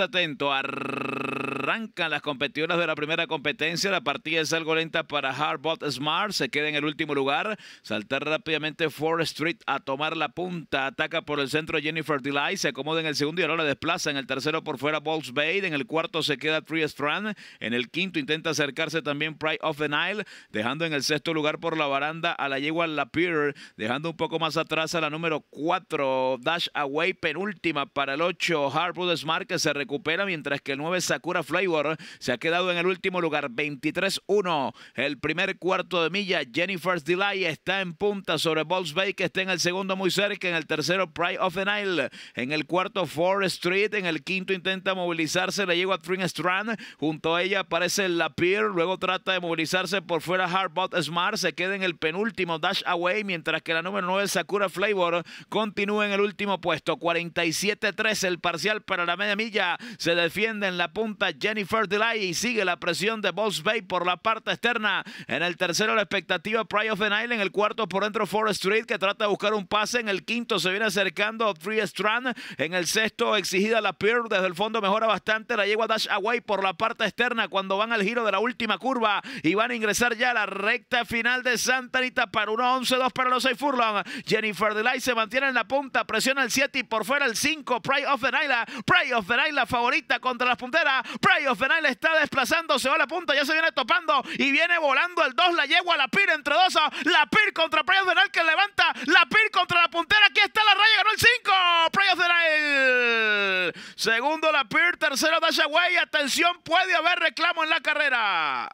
atento. a... Arrancan las competidoras de la primera competencia. La partida es algo lenta para Harbot Smart. Se queda en el último lugar. Saltar rápidamente Forest Street a tomar la punta. Ataca por el centro Jennifer Delay, Se acomoda en el segundo y ahora la desplaza. En el tercero por fuera Balls Bay. En el cuarto se queda Tree Strand. En el quinto intenta acercarse también Pride of the Nile. Dejando en el sexto lugar por la baranda a la yegua Lapierre. Dejando un poco más atrás a la número 4. Dash Away penúltima para el ocho, Harbot Smart que se recupera mientras que el 9 Sakura Flavor se ha quedado en el último lugar, 23-1. El primer cuarto de milla, Jennifer's Delay está en punta sobre Balls Bay, que está en el segundo muy cerca, en el tercero Pride of the Nile, en el cuarto Forest Street, en el quinto intenta movilizarse, le llegó a Trin Strand, junto a ella aparece Lapier. luego trata de movilizarse por fuera Hardbot Smart, se queda en el penúltimo Dash Away, mientras que la número 9 Sakura Flavor continúa en el último puesto, 47-3 el parcial para la media milla, se defiende en la punta Jennifer Delay y sigue la presión de Boss Bay por la parte externa. En el tercero la expectativa Pride of the Nile, en el cuarto por dentro Forest Street que trata de buscar un pase, en el quinto se viene acercando Free Strand, en el sexto exigida la Pier, desde el fondo mejora bastante, la yegua Dash Away por la parte externa cuando van al giro de la última curva y van a ingresar ya a la recta final de Santa Anita para 1-11-2 para los 6 Furlong. Jennifer Delay se mantiene en la punta, presiona el 7 y por fuera el 5, Pride of the Nile, Pride of the Nile favorita contra las punteras, rayos, está desplazando, se va a la punta, ya se viene topando y viene volando el 2, la yegua, la pir entre dos, la pir contra Prey of que levanta, la pir contra la puntera, aquí está la raya, ganó el 5, Prey of Segundo la pir, tercero Dashaway, atención, puede haber reclamo en la carrera.